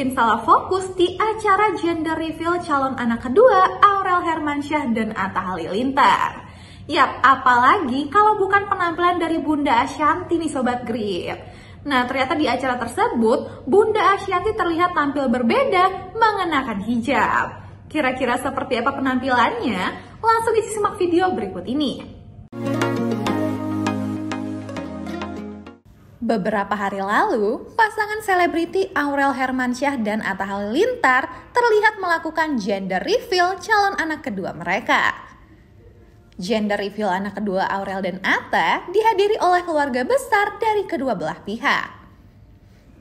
bikin salah fokus di acara gender reveal calon anak kedua Aurel Hermansyah dan Atta Halilintar. Yap, apalagi kalau bukan penampilan dari Bunda Ashanti nih Sobat Grip. Nah, ternyata di acara tersebut, Bunda Ashanti terlihat tampil berbeda mengenakan hijab. Kira-kira seperti apa penampilannya? Langsung disimak video berikut ini. Beberapa hari lalu, pasangan selebriti Aurel Hermansyah dan Atta Halilintar terlihat melakukan gender reveal calon anak kedua mereka. Gender reveal anak kedua Aurel dan Atta dihadiri oleh keluarga besar dari kedua belah pihak.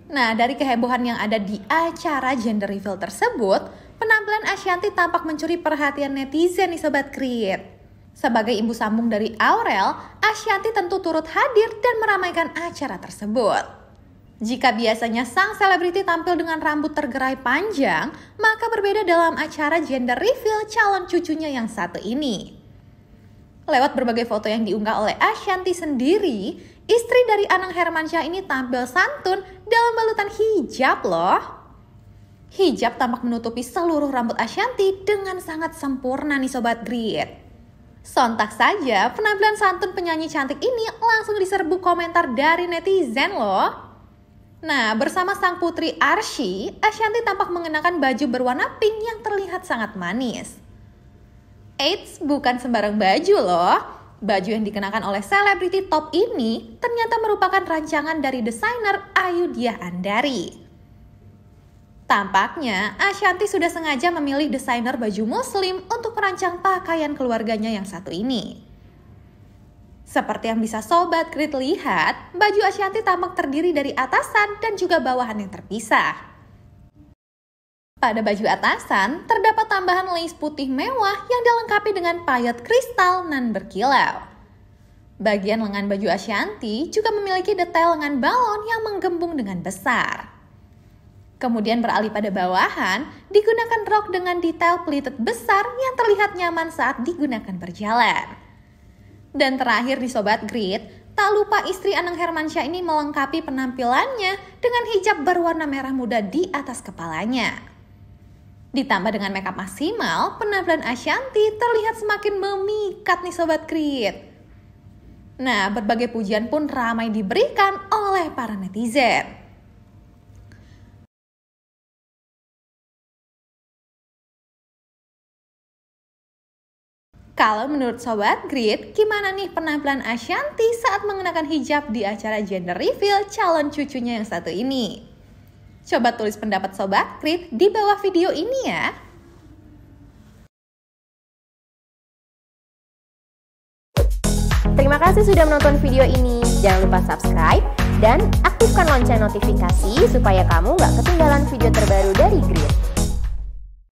Nah, dari kehebohan yang ada di acara gender reveal tersebut, penampilan Ashanti tampak mencuri perhatian netizen nih Sobat Kriit. Sebagai ibu sambung dari Aurel, Ashanti tentu turut hadir dan meramaikan acara tersebut. Jika biasanya sang selebriti tampil dengan rambut tergerai panjang, maka berbeda dalam acara gender reveal calon cucunya yang satu ini. Lewat berbagai foto yang diunggah oleh Ashanti sendiri, istri dari Anang Hermansyah ini tampil santun dalam balutan hijab loh. Hijab tampak menutupi seluruh rambut Ashanti dengan sangat sempurna nih Sobat Grit. Sontak saja, penampilan santun penyanyi cantik ini langsung diserbu komentar dari netizen loh. Nah, bersama sang putri Arshi, Ashanti tampak mengenakan baju berwarna pink yang terlihat sangat manis. Eits, bukan sembarang baju loh. Baju yang dikenakan oleh selebriti top ini ternyata merupakan rancangan dari desainer Ayu Diah Andari. Tampaknya, Ashanti sudah sengaja memilih desainer baju muslim untuk merancang pakaian keluarganya yang satu ini. Seperti yang bisa Sobat Krit lihat, baju Ashanti tampak terdiri dari atasan dan juga bawahan yang terpisah. Pada baju atasan, terdapat tambahan lace putih mewah yang dilengkapi dengan payet kristal nan berkilau. Bagian lengan baju Ashanti juga memiliki detail lengan balon yang menggembung dengan besar. Kemudian beralih pada bawahan, digunakan rok dengan detail pleated besar yang terlihat nyaman saat digunakan berjalan. Dan terakhir di Sobat Grid, tak lupa istri Anang Hermansyah ini melengkapi penampilannya dengan hijab berwarna merah muda di atas kepalanya. Ditambah dengan makeup maksimal, penampilan Ashanti terlihat semakin memikat nih Sobat Grid. Nah, berbagai pujian pun ramai diberikan oleh para netizen. Kalau menurut Sobat Grid, gimana nih penampilan Ashanti saat mengenakan hijab di acara gender reveal calon cucunya yang satu ini? Coba tulis pendapat Sobat Grid di bawah video ini ya. Terima kasih sudah menonton video ini. Jangan lupa subscribe dan aktifkan lonceng notifikasi supaya kamu nggak ketinggalan video terbaru dari Grid.